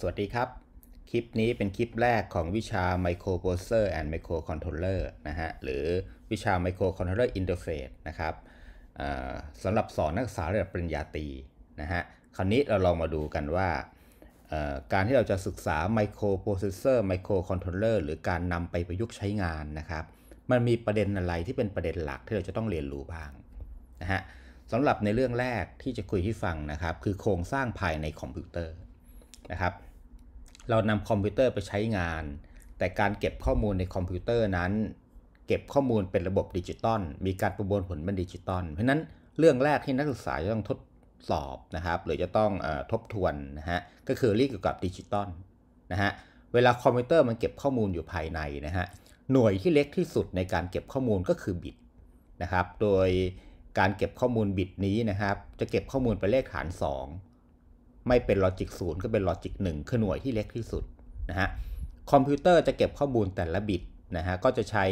สวัสดีครับ คลิปนี้เป็นคลิปแรกของวิชา Microprocessor and Microcontroller นะฮะหรือวิชา Microcontroller Interface นะครับสำหรับสอนนักศึกษาระดับปริญญาตรีนะฮะคราวนี้เราลองมาดูกันว่า การที่เราจะศึกษา Microprocessor Microcontroller หรือการนำไปประยุกต์ใช้งานนะครับ มันมีประเด็นอะไรที่เป็นประเด็นหลักที่เราจะต้องเรียนรู้บ้างนะฮะสำหรับในเรื่องแรกที่จะคุยให้ฟังนะครับคือโครงสร้างภายในคอมพิวเตอร์นะครับเรานำคอมพิวเตอร์ไปใช้งาน แต่การเก็บข้อมูลในคอมพิวเตอร์นั้น เก็บข้อมูลเป็นระบบดิจิตอล มีการประมวลผลเป็นดิจิตอล เพราะนั้นเรื่องแรกที่นักศึกษาจะต้องทดสอบนะครับ หรือจะต้องอทบทวนนะฮะ ก็คือเรื่องเกี่ยวกับดิจิตอลนะฮะ เวลาคอมพิวเตอร์มันเก็บข้อมูลอยู่ภายในนะฮะ หน่วยที่เล็กที่สุดในการเก็บข้อมูลก็คือบิตนะครับ โดยการเก็บข้อมูลบิตนี้นะครับ จะเก็บข้อมูลเป็นเลขฐาน 2ไม่เป็นลอจิกศูนย์ก็เป็นลอจิกหนึ่งคือหน่วยที่เล็กที่สุดนะฮะคอมพิวเตอร์จะเก็บข้อมูลแต่ละบิตนะฮะก็จะใช้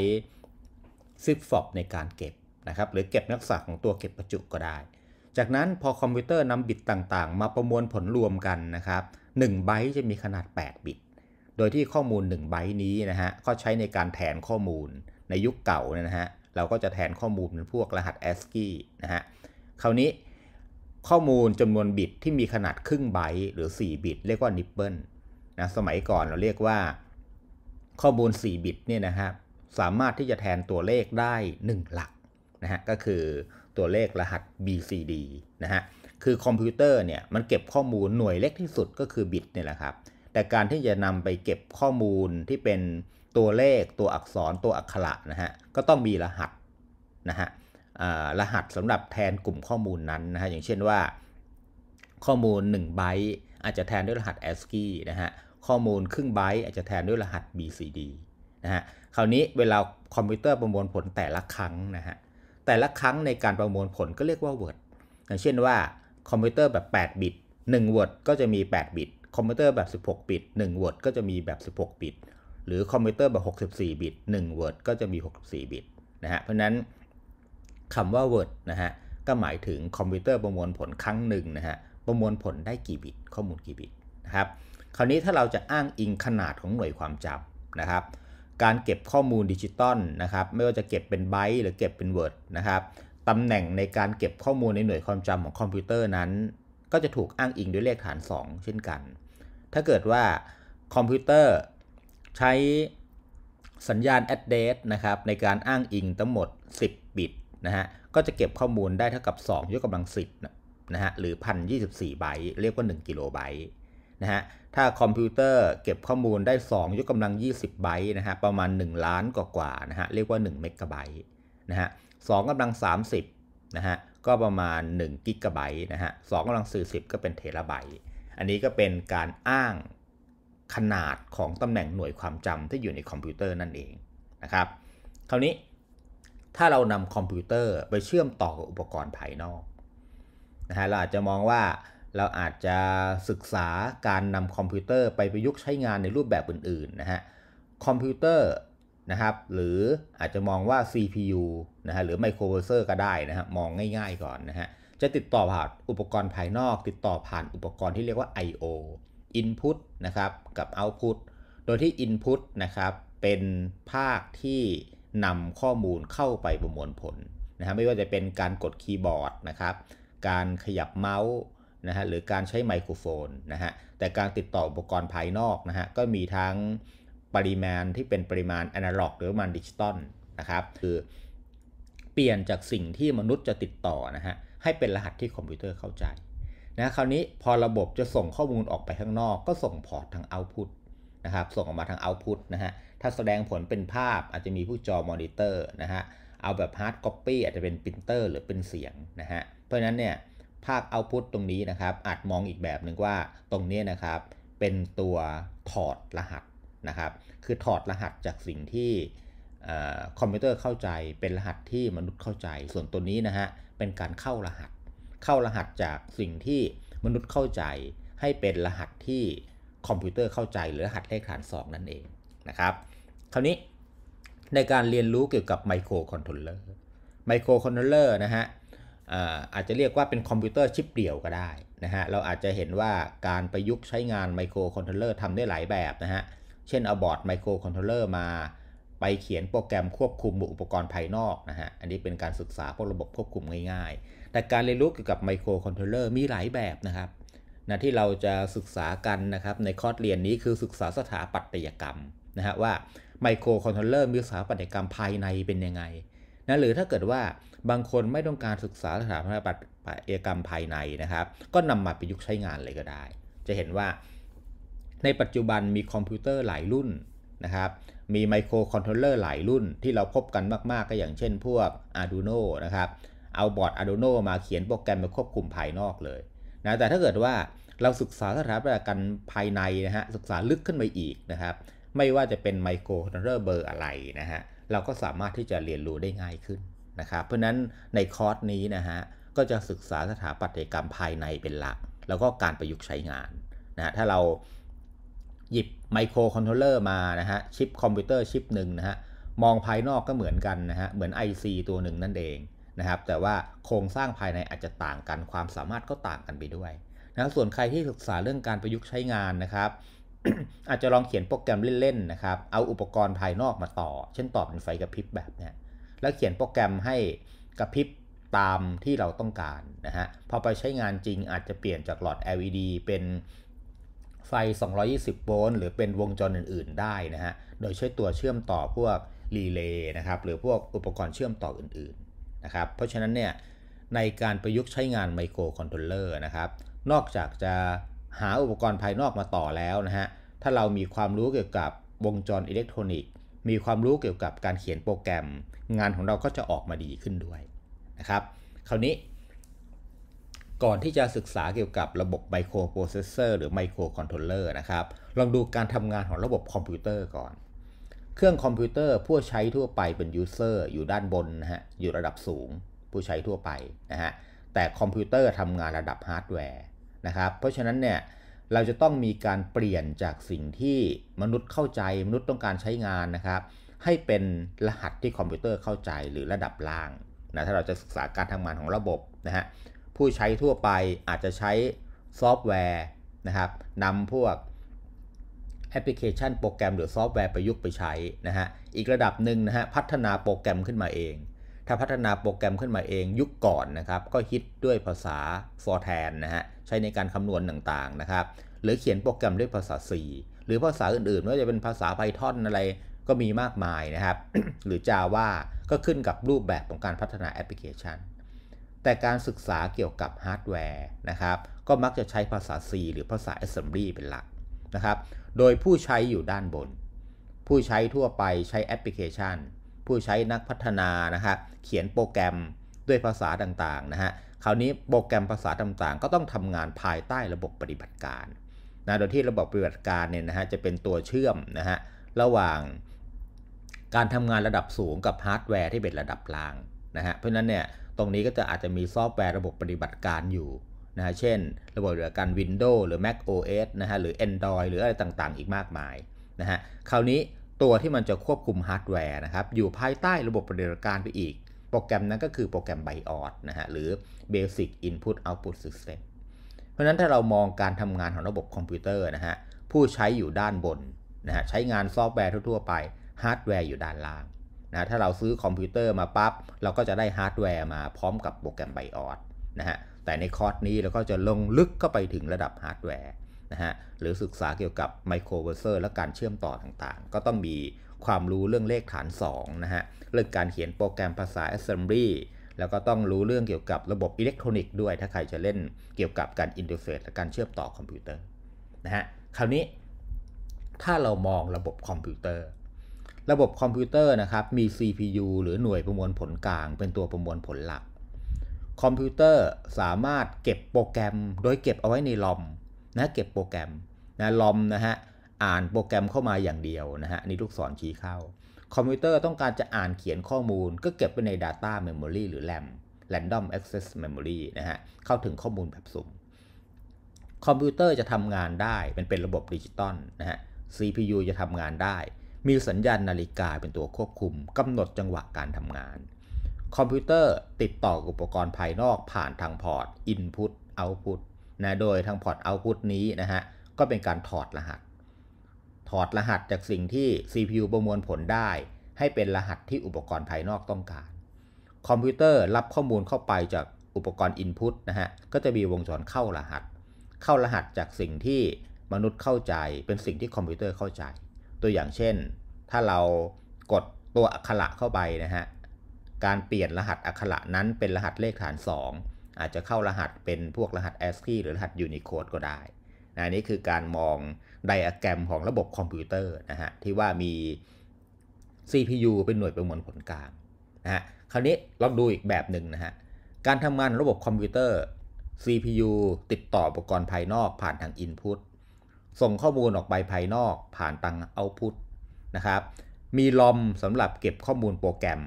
ซิฟฟอบในการเก็บนะครับหรือเก็บนักษณของตัวเก็บประจุก็ได้ จากนั้นพอคอมพิวเตอร์นำบิตต่างๆ มาประมวลผลรวมกันนะครับหไบต์จะมีขนาด 8 บิตโดยที่ข้อมูล1ไบต์นี้นะฮะก็ใช้ในการแทนข้อมูลในยุคเก่านะฮะเราก็จะแทนข้อมูลเป็นพวกรหัส ASCII นะฮะคราวนี้ข้อมูลจำนวนบิต ที่มีขนาดครึ่งไบต์หรือ4บิตเรียกว่านิปเปิลนะสมัยก่อนเราเรียกว่าข้อมูล4บิตเนี่ยนะครับสามารถที่จะแทนตัวเลขได้ 1 หลักนะฮะก็คือตัวเลขรหัส BCD นะฮะคือคอมพิวเตอร์เนี่ยมันเก็บข้อมูลหน่วยเล็กที่สุดก็คือบิตเนี่ยแหละครับ แต่การที่จะนำไปเก็บข้อมูลที่เป็นตัวเลขตัวอักษรตัวอักขระนะฮะก็ต้องมีรหัสนะฮะรหัสสำหรับแทนกลุ่มข้อมูลนั้นนะฮะ อย่างเช่นว่า ข้อมูล1ไบต์อาจจะแทนด้วยรหัส ASCII นะฮะ ข้อมูลครึ่งไบต์อาจจะแทนด้วยรหัส BCD นะฮะ คราวนี้เวลาคอมพิวเตอร์ประมวลผลแต่ละครั้งนะฮะ แต่ละครั้งในการประมวลผลก็เรียกว่า Word อย่างเช่นว่า คอมพิวเตอร์แบบ8บิต1 Word ก็จะมี8บิต คอมพิวเตอร์แบบ 16บิต1 Word ก็จะมีแบบ 16บิต หรือคอมพิวเตอร์แบบ 64บิต1 Word ก็จะมี 64บิตนะฮะ เพราะนั้นคำว่า Word นะฮะก็หมายถึงคอมพิวเตอร์ประมวลผลครั้งหนึ่งนะฮะประมวลผลได้กี่บิตข้อมูลกี่บิตนะครับคราวนี้ถ้าเราจะอ้างอิงขนาดของหน่วยความจำนะครับ การเก็บข้อมูลดิจิตอลนะครับไม่ว่าจะเก็บเป็นไบต์หรือเก็บเป็นเวิร์ดนะครับตำแหน่งในการเก็บข้อมูลในหน่วยความจำของคอมพิวเตอร์นั้น ก็จะถูกอ้างอิงด้วยเลขฐาน 2 เช่นกัน ถ้าเกิดว่าคอมพิวเตอร์ใช้สัญญาณ address นะครับในการอ้างอิงทั้งหมด 10บิตนะฮะก็จะเก็บข้อมูลได้เท่ากับ 2 ยกกำลัง 10นะฮะหรือ 1024 ไบต์เรียกว่า 1 กิโลไบต์นะฮะถ้าคอมพิวเตอร์เก็บข้อมูลได้ 2 ยกกำลัง 20 ไบต์นะฮะประมาณ 1 ล้านกว่ากว่านะฮะเรียกว่า1เมกะไบต์นะฮะสองกำลัง 30นะฮะก็ประมาณ1กิกะไบต์นะฮะสองกำลัง40ก็เป็นเทราไบต์ อันนี้ก็เป็นการอ้างขนาดของตำแหน่งหน่วยความจำที่อยู่ในคอมพิวเตอร์นั่นเองนะครับคราวนี้ถ้าเรานำคอมพิวเตอร์ไปเชื่อมต่อกับอุปกรณ์ภายนอกนะฮะ เราอาจจะมองว่าเราอาจจะศึกษาการนำคอมพิวเตอร์ ไปประยุกต์ใช้งานในรูปแบบอื่นๆนะฮะ คอมพิวเตอร์นะครับหรืออาจจะมองว่า CPU นะฮะหรือไมโครเวรเซอร์ก็ได้นะฮะมองง่ายๆก่อนนะฮะจะติดต่อผ่านอุปกรณ์ภายนอก ติดต่อผ่านอุปกรณ์ที่เรียกว่า I/O Input นะครับกับ Output โดยที่ Input นะครับเป็นภาคที่นำข้อมูลเข้าไปประมวลผลนะฮะไม่ว่าจะเป็นการกดคีย์บอร์ดนะครับการขยับเมาส์นะฮะหรือการใช้ไมโครโฟนนะฮะแต่การติดต่ออุปกรณ์ภายนอกนะฮะก็มีทั้งปริมาณที่เป็นปริมาณอนาล็อกหรือมันดิจิตอลนะครับคือเปลี่ยนจากสิ่งที่มนุษย์จะติดต่อนะฮะให้เป็นรหัสที่คอมพิวเตอร์เข้าใจนะคราวนี้พอระบบจะส่งข้อมูลออกไปข้างนอก ก็ส่งพอร์ตทางเอาต์พุตนะครับ ส่งออกมาทาง Output นะฮะ ถ้าแสดงผลเป็นภาพอาจจะมีผู้จอ มอนิเตอร์นะฮะ เอาแบบ Hard Copy อาจจะเป็น Printer หรือเป็นเสียงนะฮะ เพราะนั้นเนี่ยภาพ Output ตรงนี้นะครับ อาจมองอีกแบบหนึ่งว่าตรงนี้นะครับเป็นตัวถอดรหัสนะครับ คือถอดรหัสจากสิ่งที่คอมพิวเตอร์เข้าใจเป็นรหัสที่มนุษย์เข้าใจ ส่วนตัวนี้นะฮะเป็นการเข้ารหัส เข้ารหัสจากสิ่งที่มนุษย์เข้าใจให้เป็นรหัสที่คอมพิวเตอร์เข้าใจหรือหัดเลขฐาน 2 นั่นเองนะครับคราวนี้ในการเรียนรู้เกี่ยวกับไมโครคอนโทรลเลอร์ไมโครคอนโทรลเลอร์นะฮะอาจจะเรียกว่าเป็นคอมพิวเตอร์ชิปเดี่ยวก็ได้นะฮะเราอาจจะเห็นว่าการประยุกต์ใช้งานไมโครคอนโทรลเลอร์ทำได้หลายแบบนะฮะเช่นเอาบอร์ดไมโครคอนโทรลเลอร์มาไปเขียนโปรแกรมควบคุมอุปกรณ์ภายนอกนะฮะอันนี้เป็นการศึกษาพวกระบบควบคุมง่ายๆ แต่การเรียนรู้เกี่ยวกับไมโครคอนโทรลเลอร์มีหลายแบบนะครับนะที่เราจะศึกษากันนะครับในคอร์สเรียนนี้คือศึกษาสถาปัตยกรรมนะฮะว่าไมโครคอนโทรลเลอร์มีสถาปัตยกรรมภายในเป็นยังไงนะหรือถ้าเกิดว่าบางคนไม่ต้องการศึกษาสถาปัตยกรรมภายในนะครับ ก็นำมาประยุกต์ใช้งานเลยก็ได้ จะเห็นว่า ในปัจจุบันมีคอมพิวเตอร์หลายรุ่นนะครับมีไมโครคอนโทรลเลอร์หลายรุ่นที่เราพบกันมาก ๆ ก็อย่างเช่น พวก Arduino นะครับเอาบอร์ด Arduino มาเขียนโปรแกรมมาควบคุมภายนอกเลยนะแต่ถ้าเกิดว่าเราศึกษาสถาปัตยกรรมภายในนะฮะศึกษาลึกขึ้นไปอีกนะครับไม่ว่าจะเป็นไมโครคอนเทเอร์เบอร์อะไรนะฮะเราก็สามารถที่จะเรียนรู้ได้ง่ายขึ้นนะครับเพราะนั้นในคอร์สนี้นะฮะก็จะศึกษาสถาปัตยกรรมภายในเป็นหลัก แล้วก็การประยุกต์ใช้งานนะถ้าเราหยิบไมโครคอนโทรลเลอร์มานะฮะชิปคอมพิวเตอร์ชิปหนึ่งนะฮะมองภายนอกก็เหมือนกันนะฮะเหมือน IC ตัวหนึ่งนั่นเองนะครับ แต่ว่าโครงสร้างภายในอาจจะต่างกัน ความสามารถก็ต่างกันไปด้วยนะส่วนใครที่ศึกษาเรื่องการประยุกต์ใช้งานนะครับ อาจจะลองเขียนโปรแกรมเล่นๆนะครับ เอาอุปกรณ์ภายนอกมาต่อ เช่นต่อเป็นไฟกระพริบแบบเนี้ย แล้วเขียนโปรแกรมให้กระพริบตามที่เราต้องการนะฮะ พอไปใช้งานจริงอาจจะเปลี่ยนจากหลอด LED เป็นไฟ220โวลต์หรือเป็นวงจรอื่นๆได้นะฮะ โดยใช้ตัวเชื่อมต่อพวกรีเลย์นะครับหรือพวกอุปกรณ์เชื่อมต่ออื่นนะครับเพราะฉะนั้นเนี่ยในการประยุกต์ใช้งานไมโครคอนโทรลเลอร์นะครับนอกจากจะหาอุปกรณ์ภายนอกมาต่อแล้วนะฮะถ้าเรามีความรู้เกี่ยวกับวงจรอิเล็กทรอนิกส์ มีความรู้เกี่ยวกับการเขียนโปรแกรม งานของเราก็จะออกมาดีขึ้นด้วยนะครับคราวนี้ ก่อนที่จะศึกษาเกี่ยวกับระบบไมโครโปรเซสเซอร์หรือไมโครคอนโทรลเลอร์นะครับลองดูการทำงานของระบบคอมพิวเตอร์ก่อนเครื่องคอมพิวเตอร์ผู้ใช้ทั่วไปเป็นยูเซอร์อยู่ด้านบนนะฮะอยู่ระดับสูง ผู้ใช้ทั่วไปนะฮะแต่คอมพิวเตอร์ทำงานระดับฮาร์ดแวร์นะครับเพราะฉะนั้นเนี่ยเราจะต้องมีการเปลี่ยนจากสิ่งที่มนุษย์เข้าใจมนุษย์ต้องการใช้งานนะครับให้เป็นรหัสที่คอมพิวเตอร์เข้าใจหรือระดับล่างนะถ้าเราจะศึกษาการทำงานของระบบนะฮะผู้ใช้ทั่วไปอาจจะใช้ซอฟต์แวร์นะครับนำพวกแอปพลิเคชันโปรแกรม หรือ ซอฟต์แวร์ประยุกต์ไป ใช้ นะฮะ อีกระดับหนึ่งนะฮะ พัฒนาโปรแกรมขึ้นมาเอง ถ้าพัฒนาโปรแกรมขึ้นมาเอง ยุคก่อน นะครับ ก็ ฮิต ด้วยภาษา Fortran นะฮะ ใช้ในการคำนวณ ต่างๆนะครับ หรือเขียนโปรแกรมด้วยภาษา C หรือภาษาอื่นๆไม่ว่าจะเป็นภาษา Python อะไร ก็มีมากมายนะครับ หรือ Java ก็ขึ้นกับรูปแบบ ของ การพัฒนาแอปพลิเคชัน แต่ การ ศึกษา เกี่ยวกับ ฮาร์ดแวร์ นะครับ ก็ มัก จะ ใช้ ภาษา C หรือ ภาษา Assembly เป็นหลักนะครับโดยผู้ใช้อยู่ด้านบน ผู้ใช้ทั่วไปใช้แอปพลิเคชัน ผู้ใช้นักพัฒนานะครับเขียนโปรแกรมด้วยภาษาต่างๆนะฮะ คราวนี้โปรแกรมภาษาต่างๆ ก็ต้องทำงานภายใต้ระบบปฏิบัติการ นะ โดยที่ระบบปฏิบัติการเนี่ยนะฮะจะเป็นตัวเชื่อมนะฮะระหว่างการทำงานระดับสูงกับฮาร์ดแวร์ที่เป็นระดับล่างนะฮะ เพราะนั้นเนี่ยตรงนี้ก็จะอาจจะมีซอฟต์แวร์ระบบปฏิบัติการอยู่นะฮะเช่น ระบบปฏิบัติการ Windows หรือ Mac OS นะฮะ หรือ Android หรืออะไรต่างๆ อีกมากมาย นะฮะ คราวนี้ตัวที่มันจะควบคุมฮาร์ดแวร์นะครับ อยู่ภายใต้ระบบปฏิบัติการไปอีก โปรแกรมนั้นก็คือโปรแกรม BIOS นะฮะ หรือ Basic Input Output System เพราะนั้นถ้าเรามองการทำงานของระบบคอมพิวเตอร์นะฮะ ผู้ใช้อยู่ด้านบนนะฮะ ใช้งานซอฟต์แวร์ทั่วๆไป ฮาร์ดแวร์อยู่ด้านล่างนะถ้าเราซื้อคอมพิวเตอร์มาปับ๊บ เราก็จะได้ฮาร์ดแวร์มาพร้อมกับโปรแกรมไบออนะฮะแต่ในคอร์สนี้เราก็จะลงลึกเข้าไปถึงระดับฮาร์ดแวร์นะฮะหรือศึกษาเกี่ยวกับไมโครเวอร์เซอร์และการเชื่อมต่อต่างๆ ก็ต้องมีความรู้เรื่องเลขฐาน 2 นะฮะ เรื่องการเขียนโปรแกรมภาษา Assembly แล้วก็ต้องรู้เรื่องเกี่ยวกับระบบอิเล็กทรอนิกส์ด้วย ถ้าใครจะเล่นเกี่ยวกับการอินเทอร์เฟซและการเชื่อมต่อคอมพิวเตอร์นะฮะคราวนี้ ถ้าเรามองระบบคอมพิวเตอร์ ระบบคอมพิวเตอร์นะครับมี CPU หรือหน่วยประมวลผลกลาง เป็นตัวประมวลผลหลักคอมพิวเตอร์สามารถเก็บโปรแกรมโดยเก็บเอาไว้ในลอมนะเก็บโปรแกรมนะลอมนะฮะ อ่านโปรแกรมเข้ามาอย่างเดียวนะฮะ นี่ลูกศรชี้เข้า คอมพิวเตอร์ต้องการจะอ่านเขียนข้อมูลก็เก็บไว้ใน Data Memory หรือ RAM Random Access Memory นะฮะเข้าถึงข้อมูลแบบสุ่ม คอมพิวเตอร์จะทำงานได้ป็นเป็นระบบดิจิตอลนะฮะ CPU จะทำงานได้ มีสัญญาณนาฬิกาเป็นตัวควบคุมกำหนดจังหวะการทำงานคอมพิวเตอร์ ติดต่ออุปกรณ์ภายนอก ผ่านทางพอร์ต Input Output นะโดยทางพอร์ต Output นี้นะฮะก็เป็นการถอดรหัส ถอดรหัสจากสิ่งที่ CPU ประมวลผลได้ให้เป็นรหัสที่อุปกรณ์ภายนอกต้องการ คอมพิวเตอร์รับข้อมูลเข้าไปจากอุปกรณ์ Input นะฮะก็จะมีวงจรเข้ารหัส เข้ารหัสจากสิ่งที่มนุษย์เข้าใจเป็นสิ่งที่คอมพิวเตอร์เข้าใจ ตัวอย่างเช่น ถ้าเรากดตัวอักขระเข้าไปนะฮะการเปลี่ยนรหัสอักขระนั้นเป็นรหัสเลขฐาน 2 อาจจะเข้ารหัสเป็นพวกรหัส ASCII หรือรหัส Unicode ก็ได้นะนี่คือการมองไดอะแกรมของระบบคอมพิวเตอร์นะฮะที่ว่ามี CPU เป็นหน่วยประมวลผลกลางนะฮะคราวนี้ลองดูอีกแบบหนึ่งนะฮะ การทำงานระบบคอมพิวเตอร์ CPU ติดต่ออุปกรณ์ภายนอกผ่านทาง Input ส่งข้อมูลออกไปภายนอกผ่านทาง Output นะครับมีลอมสำหรับเก็บข้อมูลโปรแกรม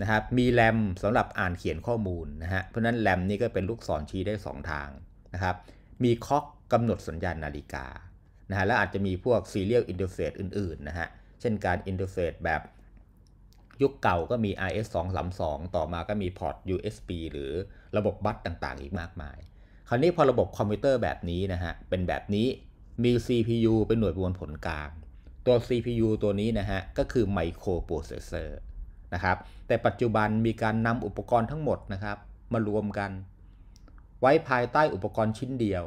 นะครับมีแรมสำหรับอ่านเขียนข้อมูลนะฮะ เพราะนั้นแรมนี่ก็เป็นลูกศรชี้ได้ 2 ทางนะครับ มีคอกกำหนดสัญญาณนาฬิกา นะฮะ และอาจจะมีพวกซรียลอินเทอร์เฟซอื่นๆนะฮะ เช่นการนเทอร์เฟซแบบ ยุคเก่าก็มี i s 2 3 2ต่อมาก็มีพอร์ต USB หรือระบบบัสต่างๆอีกมากมาย คราวนี้พอระบบคอมพิวเตอร์แบบนี้นะฮะ เป็นแบบนี้ มี CPU เป็นหน่วยประมวลผลกลาง ตัว CPU ตัวนี้นะฮะ ก็คือไมโครโปรเซสเซอร์นะครับแต่ปัจจุบันมีการนำอุปกรณ์ทั้งหมดนะครับมารวมกัน ไว้ภายใต้อุปกรณ์ชิ้นเดียว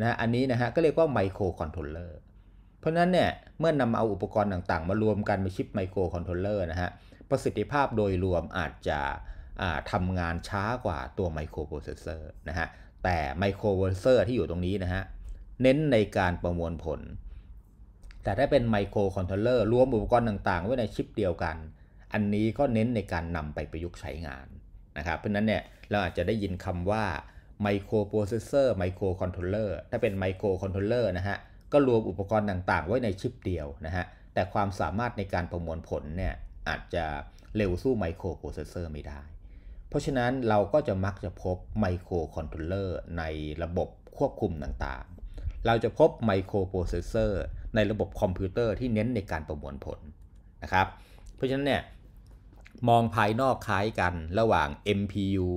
นะอันนี้นะฮะก็เรียกว่าไมโครคอนโทรลเลอร์เพราะนั้นเนี่ย เมื่อนำเอาอุปกรณ์ต่างๆมารวมกันเป็นชิปไมโครคอนโทรลเลอร์นะฮะประสิทธิภาพโดยรวมอาจจะทำงานช้ากว่าตัวไมโครโปรเซสเซอร์นะฮะแต่ไมโครโปรเซสเซอร์ที่อยู่ตรงนี้นะฮะเน้นในการประมวลผล แต่ถ้าเป็นไมโครคอนโทรลเลอร์รวมอุปกรณ์ต่างๆ ไว้ในชิปเดียวกันอันนี้ก็เน้นในการนำไปประยุกต์ใช้งานนะครับเพราะนั้นเนี่ย เราอาจจะได้ยินคำว่าไมโครโปรเซสเซอร์ไมโครคอนโทรลเลอร์ถ้าเป็นไมโครคอนโทรลเลอร์นะฮะ ก็รวมอุปกรณ์ต่างๆ ไว้ในชิปเดียวนะฮะ แต่ความสามารถในการประมวลผลเนี่ยอาจจะเร็วสู้ไมโครโปรเซสเซอร์ไม่ได้ เพราะฉะนั้นเราก็จะมักจะพบไมโครคอนโทรลเลอร์ในระบบควบคุมต่างๆ เราจะพบไมโครโปรเซสเซอร์ในระบบคอมพิวเตอร์ ที่เน้นในการประมวลผลนะครับ เพราะฉะนั้นเนี่ยมองภายนอกคล้ายกันระหว่าง MPU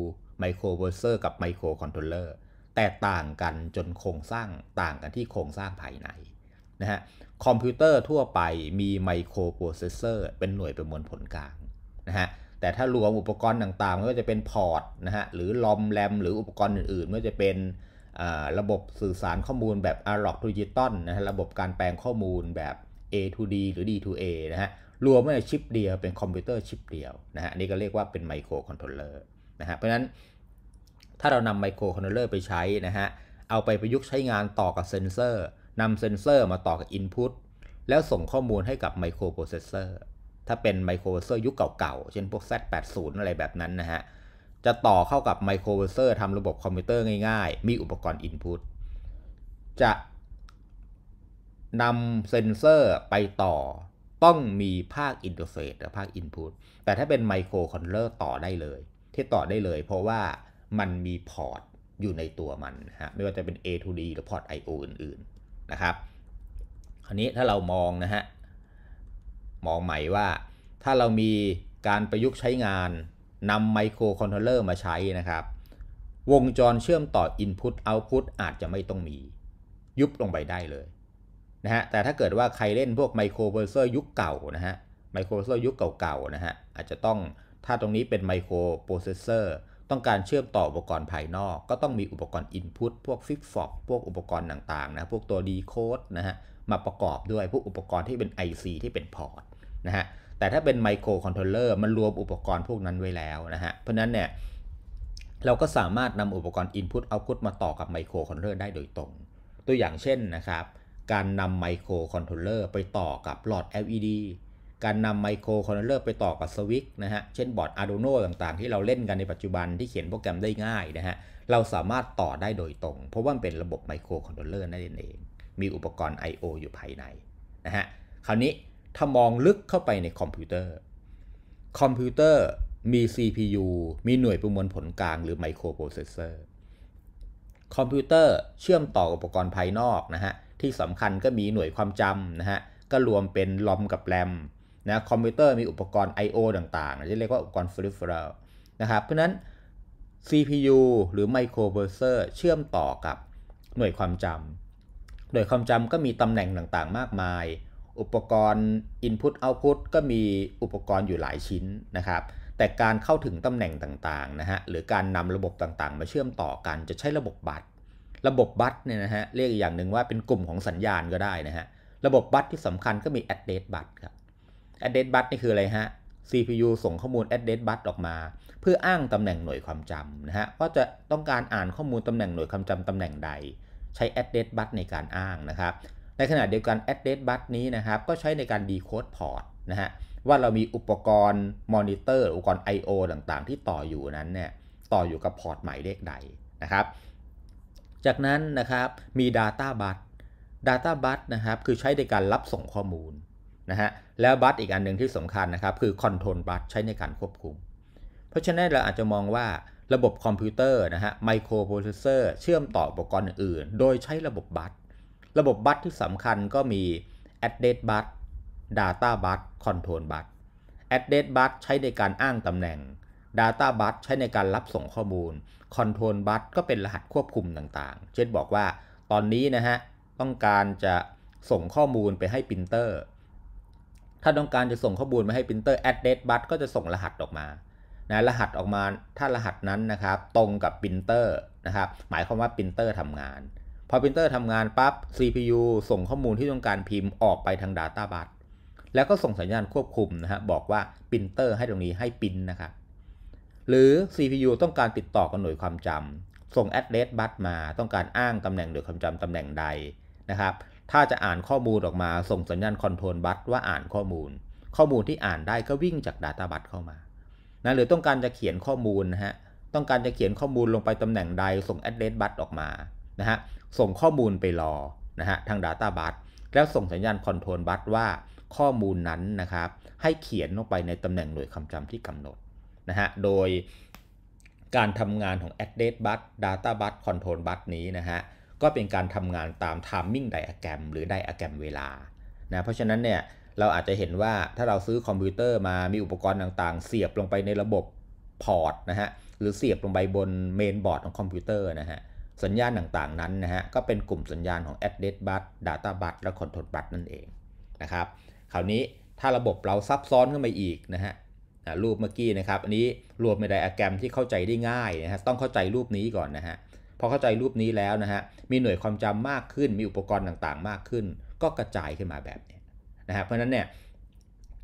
Microprocessor กับ Microcontroller แต่ต่างกันจนโครงสร้างต่างกันที่โครงสร้างภายในนะฮะคอมพิวเตอร์ทั่วไปมี microprocessor เป็นหน่วยประมวลผลกลางนะฮะแต่ถ้ารวมอุปกรณ์ต่างๆก็จะเป็นพอร์ตนะฮะหรือลอมแรมหรืออุปกรณ์อื่นๆไม่ว่าจะเป็นระบบสื่อสารข้อมูลแบบ a l o g to digital นะฮะระบบการแปลงข้อมูลแบบ A to D หรือ D to A นะฮะรวมไว้ในชิปเดียวเป็นคอมพิวเตอร์ชิปเดียวนะฮะนี่ก็เรียกว่าเป็นไมโครคอนโทรลเลอร์นะฮะ เพราะะนั้นถ้าเรานำไมโครคอนโทรลเลอร์ไปใช้นะฮะ เอาไปประยุกต์ใช้งานต่อกับเซนเซอร์นำเซนเซอร์มาต่อกับอินพุตแล้วส่งข้อมูลให้กับไมโครโปรเซสเซอร์ถ้าเป็นไมโครโปรเซสเซอร์ยุคเก่าๆเช่นพวก Z80 อะไรแบบนั้นนะฮะ จะต่อเข้ากับไมโครโปรเซสเซอร์ทำระบบคอมพิวเตอร์ง่ายๆ มีอุปกรณ์อินพุตจะนำเซนเซอร์ไปต่อต้องมีภาคอินเทอร์เฟซหรือภาคอินพุต แต่ถ้าเป็นไมโครคอนโทรลเลอร์ต่อได้เลย ที่ต่อได้เลยเพราะว่ามันมีพอร์ตอยู่ในตัวมันฮะ ไม่ว่าจะเป็น A2D หรือพอร์ต I/O อื่นๆ นะครับ คราวนี้ถ้าเรามองนะฮะ มองใหม่ว่าถ้าเรามีการประยุกต์ใช้งานนำไมโครคอนโทรลเลอร์มาใช้นะครับ วงจรเชื่อมต่อ Input Output อาจจะไม่ต้องมียุบลงไปได้เลยนะฮะแต่ถ้าเกิดว่าใครเล่นพวกไมโครโปรเซอร์ยุคเก่านะฮะ ไมโครโปรเซอร์ยุคเก่าๆนะฮะ อาจจะต้องถ้าตรงนี้เป็นไมโครโปรเซสเซอร์ ต้องการเชื่อมต่ออุปกรณ์ภายนอก ก็ต้องมีอุปกรณ์อินพุตพวกฟิกฟอกพวกอุปกรณ์ต่างๆนะ พวกตัวดีโคดนะฮะ มาประกอบด้วยพวกอุปกรณ์ที่เป็น IC ที่เป็นพอร์ตนะฮะ แต่ถ้าเป็นไมโครคอนโทรลเลอร์ มันรวมอุปกรณ์พวกนั้นไว้แล้วนะฮะ เพราะนั้นเนี่ย เราก็สามารถนำอุปกรณ์ Input Output มาต่อกับไมโครคอนโทรลเลอร์ได้โดยตรง ตัวอย่างเช่นนะครับการนำไมโครคอนโทรลเลอร์ไปต่อกับหลอด LED การนำไมโครคอนโทรลเลอร์ไปต่อกับสวิตนะฮะ เช่นบอร์ด Arduino ต่างๆ ที่เราเล่นกันในปัจจุบันที่เขียนโปรแกรมได้ง่ายนะฮะ เราสามารถต่อได้โดยตรง เพราะว่าเป็นระบบไมโครคอนโทรลเลอร์นั่นเอง มีอุปกรณ์ I/O อยู่ภายในนะฮะ คราวนี้ ถ้ามองลึกเข้าไปในคอมพิวเตอร์ คอมพิวเตอร์มี CPU มีหน่วยประมวลผลกลางหรือไมโครโปรเซสเซอร์ คอมพิวเตอร์เชื่อมต่ออุปกรณ์ภายนอกนะฮะที่สำคัญก็มีหน่วยความจำนะฮะก็รวมเป็นลอมกับแรมนะคอมพิวเตอร์มีอุปกรณ์ I/O ต่างๆที่เรียกว่าอุปกรณ์ฟ e ิ i p h e r นะครับเพราะนั้น CPU หรือมโครเวอร์เซอร์เชื่อมต่อกับหน่วยความจำหน่วยความจำก็มีตำแหน่งต่างๆมากมาย อุปกรณ์ input output ก็มีอุปกรณ์อยู่หลายชิ้นนะครับแต่การเข้าถึงตำแหน่งต่างๆนะฮะหรือการนำระบบต่างๆ มาเชื่อมต่อกันจะใช้ระบบบตรระบบบัตเนี่ยนะฮะเรียกอย่างหนึ่งว่าเป็นกลุ่มของสัญญาณก็ได้นะฮะระบบบัตที่สำคัญก็มี address bus ครับ address bus นี่คืออะไรฮะ CPU ส่งข้อมูล address bus ออกมา เพื่ออ้างตำแหน่งหน่วยความจำนะฮะว่าจะต้องการอ่านข้อมูลตำแหน่งหน่วยความจำตำแหน่งใด ใช้ address bus ในการอ้างนะครับในขณะเดียวกัน address bus นี้นะครับก็ใช้ในการ decode port นะฮะว่าเรามีอุปกรณ์มอนิเตอร์อุปกรณ์ I/O ต่างๆ ที่ต่ออยู่นั้นเนี่ยต่ออยู่กับพอร์ตหมายเลขใดนะครับจากนั้นนะครับมี Data Bus Data Bus นะครับคือใช้ในการรับส่งข้อมูลนะฮะแล้วบัสอีกอันหนึ่งที่สำคัญนะครับคือ Control Bus ใช้ในการควบคุม เพราะฉะนั้นเราอาจจะมองว่าระบบคอมพิวเตอร์นะฮะไมโครโปรเซสเซอร์เชื่อมต่ออุปกรณ์อื่น โดยใช้ระบบบัสระบบบัสที่สำคัญก็มี a d d เ e s s Bus Data Bus Control Bus a d d ด e s s Bus ใช้ในการอ้างตำแหน่ง Data Bus ใช้ในการรับส่งข้อมูล Control Bus ก็เป็นรหัสควบคุมต่าง ๆ เช่นบอกว่าตอนนี้นะฮะต้องการจะส่งข้อมูลไปให้ปรินเตอร์ ถ้าต้องการจะส่งข้อมูลไปให้ปรินเตอร์ Address Bus ก็จะส่งรหัสออกมานะรหัสออกมาถ้ารหัสนั้นนะครับ ตรงกับปรินเตอร์นะครับหมายความว่าปรินเตอร์ทำงานพอปรินเตอร์ทำงานปั๊บ CPU ส่งข้อมูลที่ต้องการพิมพ์ออกไปทาง Data Bus แล้วก็ส่งสัญญาณควบคุมนะฮะบบอกว่าปรินเตอร์ให้ตรงนี้ให้ปรินนะครับหรือ CPU ต้องการติดต่อกับหน่วยความจำส่ง address bus มา ต้องการอ้างตำแหน่งหน่วยความจำตำแหน่งใดนะครับ ถ้าจะอ่านข้อมูลออกมา ส่งสัญญาณ control bus ว่าอ่านข้อมูล ข้อมูลที่อ่านได้ก็วิ่งจาก data bus เข้ามานะหรือต้องการจะเขียนข้อมูลนะฮะ ต้องการจะเขียนข้อมูลลงไปตำแหน่งใด ส่ง address bus ออกมา นะฮะ ส่งข้อมูลไปรอนะฮะ ทาง data bus แล้วส่งสัญญาณ control bus ว่าข้อมูลนั้นนะครับ ให้เขียนลงไปในตำแหน่งหน่วยความจำที่กำหนดนะฮะ โดยการทำงานของ address bus data bus control bus นี้นะฮะ ก็เป็นการทำงานตาม timing diagram หรือ diagram เวลา นะ เพราะฉะนั้นเนี่ย เราอาจจะเห็นว่าถ้าเราซื้อคอมพิวเตอร์มามีอุปกรณ์ต่างๆ เสียบลงไปในระบบพอร์ตนะฮะ หรือเสียบลงไปบนเมนบอร์ดของคอมพิวเตอร์นะฮะ สัญญาณต่างๆนั้นนะฮะ ก็เป็นกลุ่มสัญญาณของ address bus data bus และ control bus นั่นเอง นะครับ คราวนี้ ถ้าระบบเราซับซ้อนขึ้นไปอีกนะฮะรูปเมื่อกี้นะครับอันนี้รวมในไดอะแกรมที่เข้าใจได้ง่ายนะฮะต้องเข้าใจรูปนี้ก่อนนะฮะพอเข้าใจรูปนี้แล้วนะฮะมีหน่วยความจำมากขึ้น มีอุปกรณ์ต่างๆมากขึ้น ก็กระจายขึ้นมาแบบนี้นะฮะเพราะฉะนั้นเนี่ย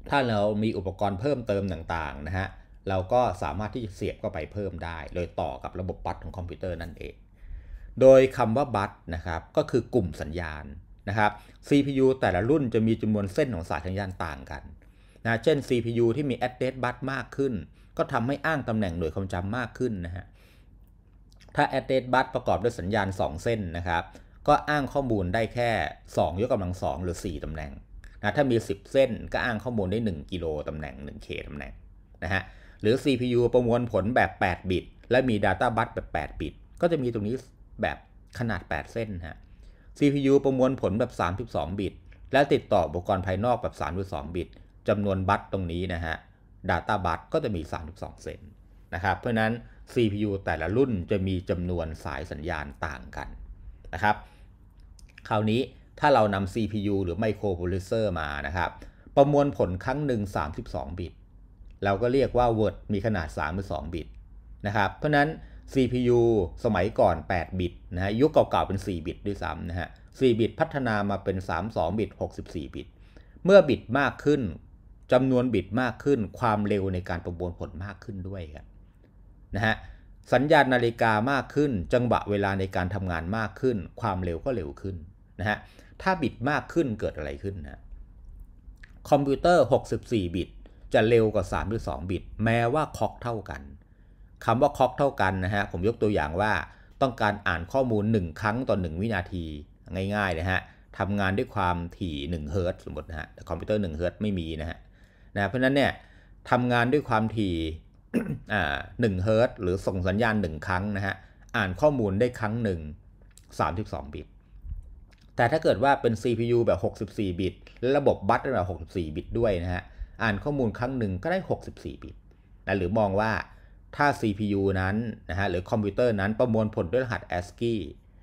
ถ้าเรามีอุปกรณ์เพิ่มเติมต่างๆนะฮะเราก็สามารถที่จะเสียบเข้าไปเพิ่มได้เลยต่อกับระบบบัตของคอมพิวเตอร์นั่นเอง โดยคำว่าบัตนะครับก็คือกลุ่มสัญญาณนะครับ CPU แต่ละรุ่นจะมีจำนวนเส้นของสายสัญญาณต่างกันนะเช่น CPU ที่มี address bus มากขึ้น ก็ทำให้อ้างตำแหน่งหน่วยความจำมากขึ้นนะฮะ ถ้า address bus ประกอบด้วยสัญญาณ 2 เส้นนะครับ ก็อ้างข้อมูลได้แค่ 2 ยกกำลัง 2 หรือ 4ตำแหน่งนะถ้ามี 10 เส้นก็อ้างข้อมูลได้ 1 กิโลตำแหน่ง 1K ตำแหน่งนะฮะ หรือ CPU ประมวลผลแบบ8บิต และมี Data Bus แบบ8บิต ก็จะมีตรงนี้แบบขนาด 8 เส้นฮะ CPU ประมวลผลแบบ 32บิต และติดต่ออุปกรณ์ภายนอกแบบ 32บิตจำนวนบัตตรงนี้นะฮะ Data บัตก็จะมี 32เซนนะครับ เพราะนั้น CPU แต่ละรุ่นจะมีจำนวนสายสัญญาณต่างกันนะครับ คราวนี้ถ้าเรานำ CPU หรือไมโครโปรเซสเซอร์มานะครับ ประมวลผลครั้งหนึ่ง 32 บิต เราก็เรียกว่า Word มีขนาด 32 บิตนะครับ เพราะนั้น CPU สมัยก่อน 8 บิตนะฮะ ยุคเก่าๆเป็น 4 บิตด้วยซ้ำนะฮะ4บิตพัฒนามาเป็น 32 บิต 64บิต เมื่อบิตมากขึ้นจำนวนบิตมากขึ้น ความเร็วในการประมวลผลมากขึ้นด้วยครับนะฮะ สัญญาณนาฬิกามากขึ้น จังหวะเวลาในการทำงานมากขึ้น ความเร็วก็เร็วขึ้น นะฮะ ถ้าบิตมากขึ้นเกิดอะไรขึ้นนะคอมพิวเตอร์ 64บิตจะเร็วกว่า3หรือ2บิต แม้ว่าค็อกเท่ากันคำว่าค็อกเท่ากันนะฮะ ผมยกตัวอย่างว่าต้องการอ่านข้อมูล 1 ครั้งต่อ1วินาทีง่ายๆนะฮะทำงานด้วยความถี่1เฮิร์ตสมมตินะฮะคอมพิวเตอร์1เฮิร์ตไม่มีนะฮะนะเพราะนั้นเนี่ยทำงานด้วยความถี่หนึ่งเฮิร์ตหรือส่งสัญญาณหนึ่งครั้งนะฮะ อ่านข้อมูลได้ครั้งหนึ่ง 32 บิต แต่ถ้าเกิดว่าเป็น CPU แบบ 64 บิต และระบบบัสเป็นแบบ64 บิตด้วยนะฮะ อ่านข้อมูลครั้งหนึ่งก็ได้ 64 บิตนะหรือมองว่าถ้า CPU นั้นนะฮะหรือคอมพิวเตอร์นั้นประมวลผลด้วยรหัส ASCII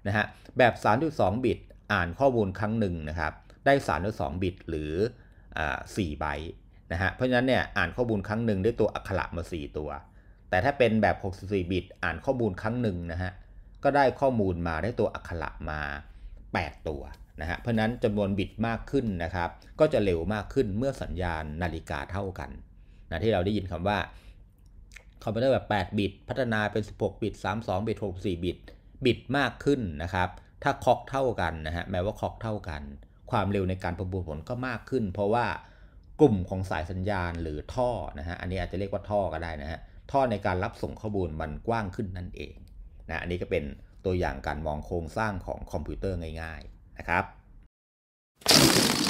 นะฮะแบบ 32บิต อ่านข้อมูลครั้งหนึ่งนะครับได้32บิต หรือ4ไบต์ะฮะเพราะฉะนั้นเนี่ยอ่านข้อมูลครั้งหนึ่งด้วยตัวอักขระมา 4 ตัว แต่ถ้าเป็นแบบ 64บิตอ่านข้อมูลครั้งหนึ่งนะฮะ ก็ได้ข้อมูลมาได้ตัวอักขระมา 8 ตัวนะฮะ เพราะนั้นจำนวนบิตมากขึ้นนะครับ ก็จะเร็วมากขึ้นเมื่อสัญญาณนาฬิกาเท่ากันนะที่เราได้ยินคำว่าคอมพิวเตอร์แบบ8บิตพัฒนาเป็น 16บิต32บิต64บิตบิตมากขึ้นนะครับ ถ้าคอกเท่ากันนะฮะแม้ว่าคอกเท่ากัน ความเร็วในการประมวลผลก็มากขึ้น เพราะว่ากลุ่มของสายสัญญาณหรือท่อนะฮะ อันนี้อาจจะเรียกว่าท่อก็ได้นะฮะ ท่อในการรับส่งข้อมูลมันกว้างขึ้นนั่นเองนะ อันนี้ก็เป็นตัวอย่างการมองโครงสร้างของคอมพิวเตอร์ง่ายๆนะครับ